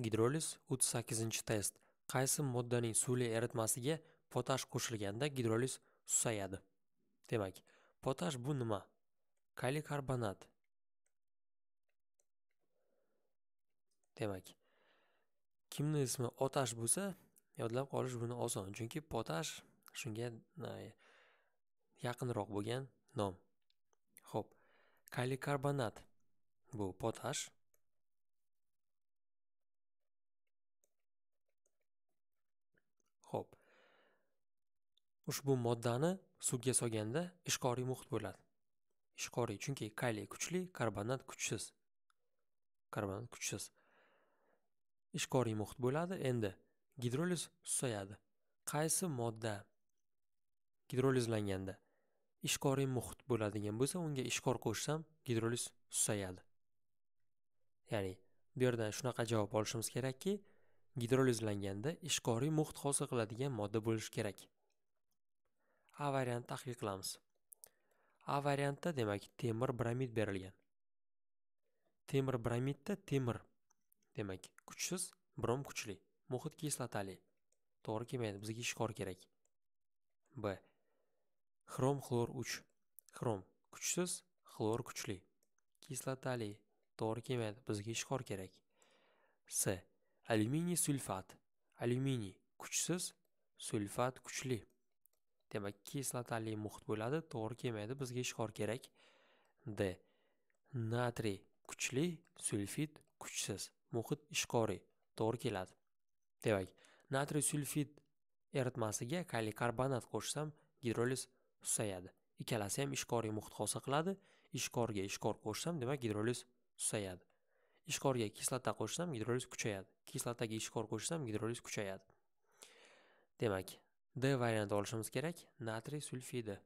gidroliz 38 test qaysi moddaning suvli eritmasiga potash qo'shilganda gidroliz susayadi demak potash bu nima kalikarbonat demak kimni ismi otash bo'lsa yodlab qolish buni oson chunki potash shunga yaqinroq bo'lgan nom ho'p kalikarbonat bu potash Xo'p. Ushbu moddani suvga solganda ishqoriy muhit bo'ladi. Ishqoriy chunki kaliy kuchli, karbonat kuchsiz. Karbonat kuchsiz. Ishqoriy muhit bo'ladi. Endi gidroliz susayadi. Qaysi modda gidrolizlanganda ishqoriy muhit bo'ladigan bo'lsa, unga ishqor qo'shsam, gidroliz susayadi. Ya'ni bu yerdan shunaqa javob olishimiz kerakki, gidrolizlanganda ishqoriy muhit hosil qiladigan modda bo'lishi kerak a variantni tahlil qilamiz a variantda demak temir bromid berilgan temir bromidda temir demak kuchsiz brom kuchli muhit kislotali to'g'ri kelmaydi bizga ishqor kerak b xrom xlor 3 xrom kuchsiz xlor kuchli kislotali to'g'ri kelmaydi bizga ishqor kerak s alyuminiy sulfat alyuminiy kuchsiz sulfat kuchli demak kislotali muhit bo'ladi to'g'ri kelmaydi bizga ishqor kerak d natriy kuchli sulfid kuchsiz muhit ishqoriy to'g'ri keladi demak natriy sulfid eritmasiga kaliy karbonat qo'shsam gidroliz susayadi ikkalasi ham ishqoriy muhit hosil qiladi ishqorga ishqor qo'shsam demak gidroliz susayadi ishqorga kislota qo'shsam gidroliz kuchayadi kislotaga ishqor qo'shsam gidroliz kuchayadi demak d variantni olishimiz kerak natriy sulfidi